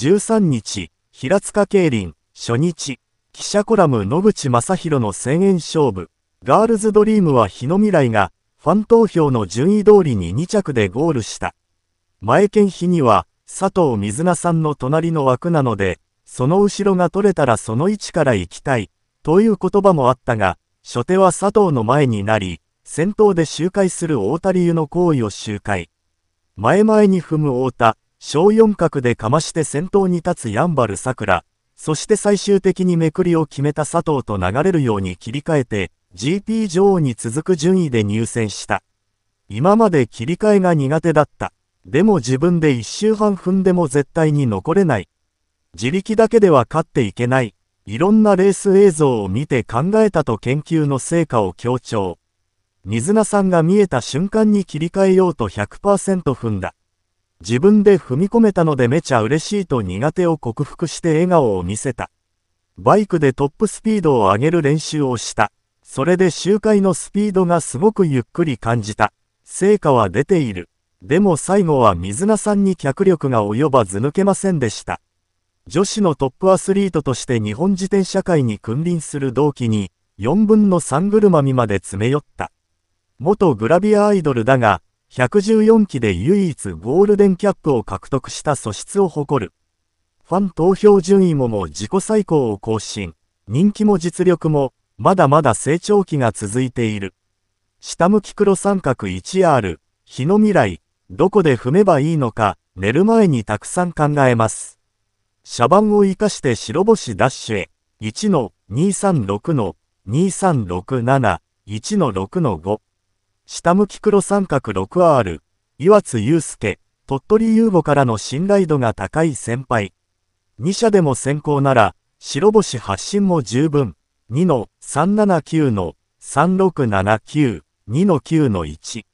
13日、平塚競輪、初日、記者コラム野口正弘の千円勝負、ガールズドリームは日の未来が、ファン投票の順位通りに2着でゴールした。前剣比には、佐藤水菜さんの隣の枠なので、その後ろが取れたらその位置から行きたい、という言葉もあったが、初手は佐藤の前になり、先頭で周回する大田湯の行為を周回。前々に踏む太田、小四角でかまして先頭に立つヤンバルさくら、そして最終的にめくりを決めた佐藤と流れるように切り替えて、GP 女王に続く順位で入選した。今まで切り替えが苦手だった。でも自分で一周半踏んでも絶対に残れない。自力だけでは勝っていけない。いろんなレース映像を見て考えたと研究の成果を強調。水菜さんが見えた瞬間に切り替えようと100%踏んだ。自分で踏み込めたのでめちゃ嬉しいと苦手を克服して笑顔を見せた。バイクでトップスピードを上げる練習をした。それで周回のスピードがすごくゆっくり感じた。成果は出ている。でも最後は水菜さんに脚力が及ばず抜けませんでした。女子のトップアスリートとして日本自転車界に君臨する同期に、4分の3車るみまで詰め寄った。元グラビアアイドルだが、114期で唯一ゴールデンキャップを獲得した素質を誇る。ファン投票順位もも自己最高を更新、人気も実力も、まだまだ成長期が続いている。下向き黒三角 1R、日の未来、どこで踏めばいいのか、寝る前にたくさん考えます。車番を活かして白星ダッシュへ、1の236の2367、1の6の5。下向き黒三角 6R、岩津祐介、鳥取優吾からの信頼度が高い先輩。2社でも先行なら、白星発進も十分。2の379の3679、2の9の1。